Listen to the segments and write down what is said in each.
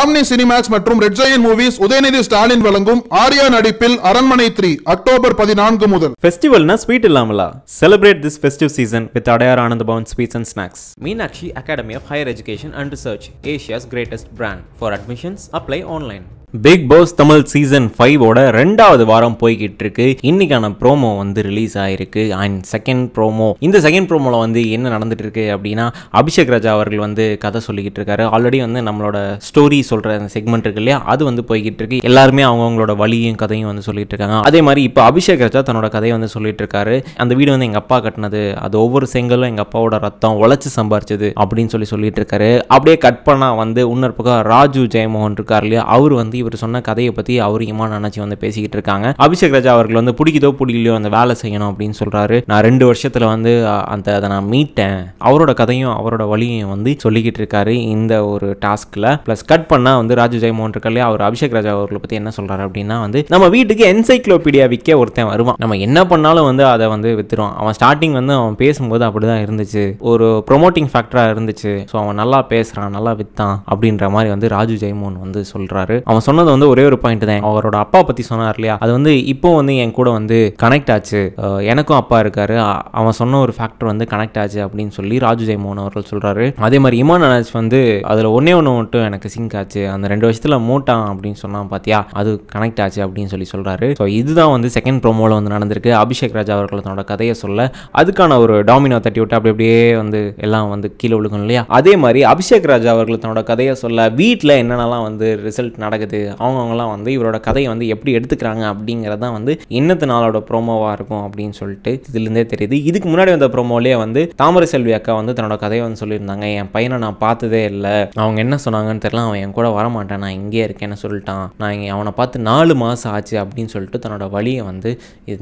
omni Cinemax மற்றும் Red Giant Movies Udhayanidhi Stalin வழங்கும் ஆர்யா நடிப்பில் அரண்மனை த்ரீ அக்டோபர் பதினான்கு முதல் ஃபெஸ்டிவல்னா ஸ்வீட் இல்லாமலா celebrate this festive season with Adyar Ananda Bhavan sweets and snacks Meenakshi Academy of Higher Education and Research Asia's greatest brand for admissions apply online Bigg Boss Tamil season ஃபைவோட ரெண்டாவது வாரம் போய்கிட்டு இருக்கு இன்னைக்கான ப்ரோமோ வந்து ரிலீஸ் ஆயிருக்கு அண்ட் செகண்ட் ப்ரோமோ இந்த செகண்ட் ப்ரோமோவில் வந்து என்ன நடந்துட்டு இருக்கு அப்படின்னா அபிஷேக் ராஜா அவர்கள் வந்து கதை சொல்லிக்கிட்டு இருக்காரு ஆல்ரெடி வந்து நம்மளோட ஸ்டோரி சொல்ற அந்த செக்மெண்ட் இருக்கு இல்லையா அது வந்து போய்கிட்டு இருக்கு எல்லாருமே அவங்கவுங்களோட வழியும் கதையும் வந்து சொல்லிட்டு இருக்காங்க அதே மாதிரி இப்போ அபிஷேக் ராஜா தன்னோட கதையை வந்து சொல்லிட்டு இருக்காரு அந்த வீடு வந்து எங்கள் அப்பா கட்டினது அது ஒவ்வொரு செங்கலும் எங்கள் அப்பாவோட ரத்தம் உழைச்சி சம்பாரிச்சது அப்படின்னு சொல்லி சொல்லிட்டு இருக்காரு அப்படியே கட் பண்ணா வந்து இன்னொரு பக்கம் ராஜு ஜெயமோகன் இருக்கார் இல்லையா அவர் வந்து இவர் சொன்ன கதையை பற்றி அவரியமாக நினச்சி வந்து பேசிக்கிட்டு இருக்காங்க அபிஷேக் ராஜா அவர்கள் வந்து பிடிக்குதோ பிடிக்கலையோ அந்த வேலை செய்யணும் அப்படின்னு சொல்கிறாரு நான் ரெண்டு வருஷத்தில் வந்து அந்த அதை நான் மீட்டேன் அவரோட கதையும் அவரோட வழியும் வந்து சொல்லிக்கிட்டு இருக்காரு இந்த ஒரு டாஸ்கில் ப்ளஸ் கட் பண்ணால் வந்து ராஜு ஜெயமோகன் இருக்கலையே அவர் அபிஷேக் ராஜா அவர்களை பற்றி என்ன சொல்கிறாரு அப்படின்னா வந்து நம்ம வீட்டுக்கு என்சைக்ளோபீடியா விற்க ஒருத்தன் வருவான் நம்ம என்ன பண்ணாலும் வந்து அதை வந்து வித்துருவான் அவன் ஸ்டார்டிங் வந்து அவன் பேசும்போது அப்படி தான் இருந்துச்சு ஒரு ப்ரொமோட்டிங் ஃபேக்டராக இருந்துச்சு ஸோ அவன் நல்லா பேசுகிறான் நல்லா வித்தான் அப்படின்ற மாதிரி வந்து ராஜு ஜெயமோகன் வந்து சொல்கிறாரு அவன் சொன்னது வந்து ஒரே ஒரு பாயிண்ட் தான் அவரோட அப்பா பற்றி சொன்னார் இல்லையா அது வந்து இப்போ வந்து என் கூட வந்து கனெக்ட் ஆச்சு எனக்கும் அப்பா இருக்காரு அவன் சொன்ன ஒரு ஃபேக்டர் வந்து கனெக்ட் ஆச்சு அப்படின்னு சொல்லி ராஜு ஜெயமோகன் அவர்கள் சொல்கிறாரு அதே மாதிரி இமான் அனாஜ் வந்து அதில் ஒன்னே ஒன்று மட்டும் எனக்கு சிங்க் ஆச்சு அந்த ரெண்டு வருஷத்தில் மூட்டான் அப்படின்னு சொன்னான் பார்த்தியா அது கனெக்ட் ஆச்சு அப்படின்னு சொல்லி சொல்கிறாரு ஸோ இதுதான் வந்து செகண்ட் ப்ரோமோவில் வந்து நடந்திருக்கு அபிஷேக் ராஜா அவர்களோட கதையை சொல்ல அதுக்கான ஒரு டாமினோ தட்டி விட்டு அப்படி அப்படியே வந்து எல்லாம் வந்து கீழே விழுகும் இல்லையா அதே மாதிரி அபிஷேக் ராஜா அவர்கள் தன்னோட கதையை சொல்ல வீட்டில் என்னென்னலாம் வந்து ரிசல்ட் நடக்குது அவங்கவுங்களாம் வந்து இவரோட கதையை வந்து எப்படி எடுத்துக்கிறாங்க அப்படிங்கிறது தான் வந்து இன்னத்து நாளோட ப்ரோமோவாக இருக்கும் அப்படின்னு சொல்லிட்டு இதுலேருந்தே தெரியுது இதுக்கு முன்னாடி வந்த ப்ரோமோலேயே வந்து தாமரை செல்வி அக்கா வந்து தன்னோட கதையை வந்து சொல்லியிருந்தாங்க என் பையனை நான் பார்த்ததே இல்லை அவங்க என்ன சொன்னாங்கன்னு தெரியல அவன் என் கூட வரமாட்டான் நான் இங்கேயே இருக்கேன்னு சொல்லிட்டான் நான் இங்கே அவனை பார்த்து நாலு மாதம் ஆச்சு அப்படின்னு சொல்லிட்டு தன்னோட வழியை வந்து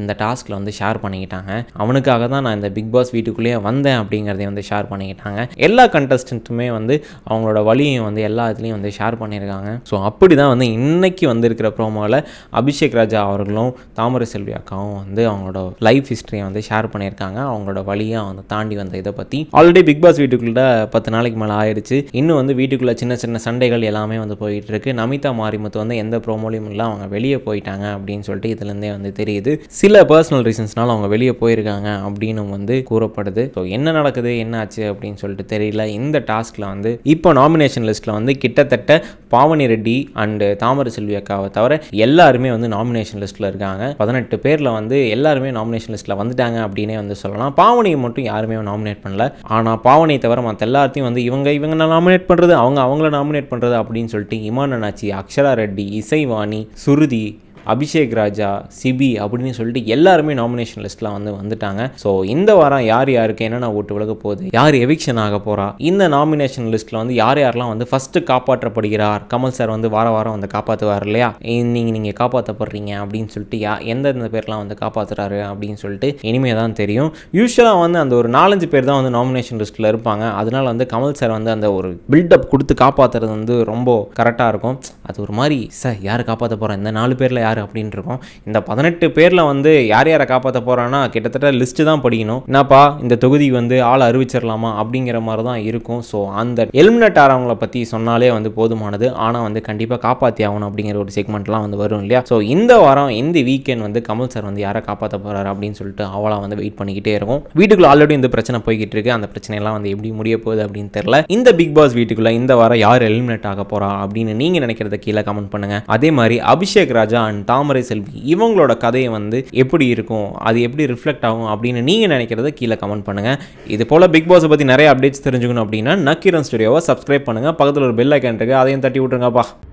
இந்த டாஸ்கில் வந்து ஷேர் பண்ணிக்கிட்டாங்க அவனுக்காக தான் நான் இந்த பிக் பாஸ் வீட்டுக்குள்ளேயே வந்தேன் அப்படிங்கிறதையும் வந்து ஷேர் பண்ணிக்கிட்டாங்க எல்லா கண்டஸ்டன்ட்டுமே வந்து அவங்களோட வழியும் வந்து எல்லா இதுலேயும் வந்து ஷேர் பண்ணியிருக்காங்க ஸோ அப்படி தான் வந்து இன்றைக்கி வந்திருக்கிற ப்ரோமோவில் அபிஷேக் ராஜா அவர்களும் தாமரை செல்வி அக்காவும் வந்து அவங்களோட லைஃப் ஹிஸ்ட்ரியை வந்து ஷேர் பண்ணியிருக்காங்க அவங்களோட வழியாக வந்து தாண்டி வந்த இதை பற்றி ஆல்ரெடி பிக் பாஸ் வீட்டுக்குள்ளே பத்து நாளைக்கு மேலே ஆயிடுச்சு இன்னும் வந்து வீட்டுக்குள்ளே சின்ன சின்ன சண்டைகள் எல்லாமே வந்து போயிட்டு இருக்கு நமிதா மாரிமுத்து வந்து எந்த ப்ரோமோலையும் இல்லை அவங்க வெளியே போயிட்டாங்க அப்படின்னு சொல்லிட்டு இதுலேருந்தே வந்து தெரியுது சில பர்சனல் ரீசன்ஸ்னால அவங்க வெளியே போயிருக்காங்க அப்படின்னு வந்து கூறப்படுது ஸோ என்ன நடக்குது என்ன ஆச்சு அப்படின்னு சொல்லிட்டு தெரியல இந்த டாஸ்கில் வந்து இப்போ நாமினேஷன் லிஸ்ட்டில் வந்து கிட்டத்தட்ட பாவனி ரெட்டி அண்டு தாமரை செல்வி அக்காவை தவிர எல்லாருமே வந்து நாமினேஷன் லிஸ்ட்டில் இருக்காங்க பதினெட்டு பேரில் வந்து எல்லாருமே நாமினேஷன் லிஸ்ட்டில் வந்துட்டாங்க அப்படின்னே வந்து சொல்லலாம் பாவனியை மட்டும் யாருமே நாமினேட் பண்ணல ஆனால் பாவனை தவிர மற்ற எல்லாத்தையும் வந்து இவங்க இவங்க நாமினேட் பண்ணுறது அவங்க அவங்கள நாமினேட் பண்ணுறது அப்படின்னு சொல்லிட்டு இமான் அண்ணாச்சி அக்ஷரா ரெட்டி இசைவாணி சுருதி அபிஷேக் ராஜா சிபி அப்படின்னு சொல்லிட்டு எல்லாருமே நாமினேஷன் லிஸ்ட்லாம் வந்து வந்துட்டாங்க ஸோ இந்த வாரம் யார் யாருக்கு என்னென்ன ஓட்டு விலக போகுது யார் எவிக்ஷன் ஆக போகிறா இந்த நாமினேஷன் லிஸ்ட்டில் வந்து யார் யாரெல்லாம் வந்து ஃபஸ்ட்டு காப்பாற்றப்படுகிறார் கமல் சார் வந்து வார வாரம் வந்து காப்பாற்றுவார் இல்லையா நீங்கள் நீங்கள் காப்பாற்றப்படுறீங்க அப்படின்னு சொல்லிட்டு யா எந்தெந்த பேர்லாம் வந்து காப்பாற்றுறாரு அப்படின்னு சொல்லிட்டு இனிமே தான் தெரியும் யூஸ்வலாக வந்து அந்த ஒரு நாலஞ்சு பேர் தான் வந்து நாமினேஷன் லிஸ்ட்டில் இருப்பாங்க அதனால வந்து கமல் சார் வந்து அந்த ஒரு பில்டப் கொடுத்து காப்பாற்றுறது வந்து ரொம்ப கரெக்டாக இருக்கும் அது ஒரு மாதிரி சார் யார் காப்பாற்ற போகிறோம் இந்த நாலு பேரில் யார் அப்படின்னு இருக்கும் இந்த பதினெட்டு பேரில் வந்து யார் யாரை காப்பாற்ற போகிறான்னா கிட்டத்தட்ட லிஸ்ட்டு தான் படிக்கணும் என்னப்பா இந்த தொகுதி வந்து ஆள் அறிவிச்சிடலாமா அப்படிங்கிற மாதிரி தான் இருக்கும் ஸோ அந்த எல்மினட் ஆறவங்கள பற்றி சொன்னாலே வந்து போதுமானது ஆனால் வந்து கண்டிப்பாக காப்பாற்றி ஆகணும் அப்படிங்கிற ஒரு செக்மெண்ட்லாம் வந்து வரும் இல்லையா ஸோ இந்த வாரம் இந்த வீக்கெண்ட் வந்து கமல் சார் வந்து யாரை காப்பாற்ற போகிறாரு அப்படின்னு சொல்லிட்டு அவளாக வந்து வெயிட் பண்ணிக்கிட்டே இருக்கும் வீட்டுக்குள்ள ஆல்ரெடி இந்த பிரச்சனை போய்கிட்டு இருக்கு அந்த பிரச்சனைலாம் வந்து எப்படி முடிய போகுது அப்படின்னு தெரில இந்த பிக் பாஸ் வீட்டுக்குள்ள இந்த வாரம் யார் எலிமினேட் ஆக போகிறா அப்படின்னு நீங்கள் நினைக்கிறத கீழே கமெண்ட் பண்ணுங்க அதே மாதிரி அபிஷேக் ராஜா அண்ட் அண்ட் தாமரை செல்வி இவங்களோட கதையை வந்து எப்படி இருக்கும் அது எப்படி ரிஃப்ளெக்ட் ஆகும் அப்படின்னு நீங்கள் நினைக்கிறத கீழே கமெண்ட் பண்ணுங்கள் இது போல் பிக் பாஸை பற்றி நிறைய அப்டேட்ஸ் தெரிஞ்சுக்கணும் அப்படின்னா நக்கீரன் ஸ்டுடியோவை சப்ஸ்கிரைப் பண்ணுங்கள் பக்கத்தில் ஒரு பெல் ஐக்கான் இருக்குது அதையும் தட்டி விட்டுருங்கப்பா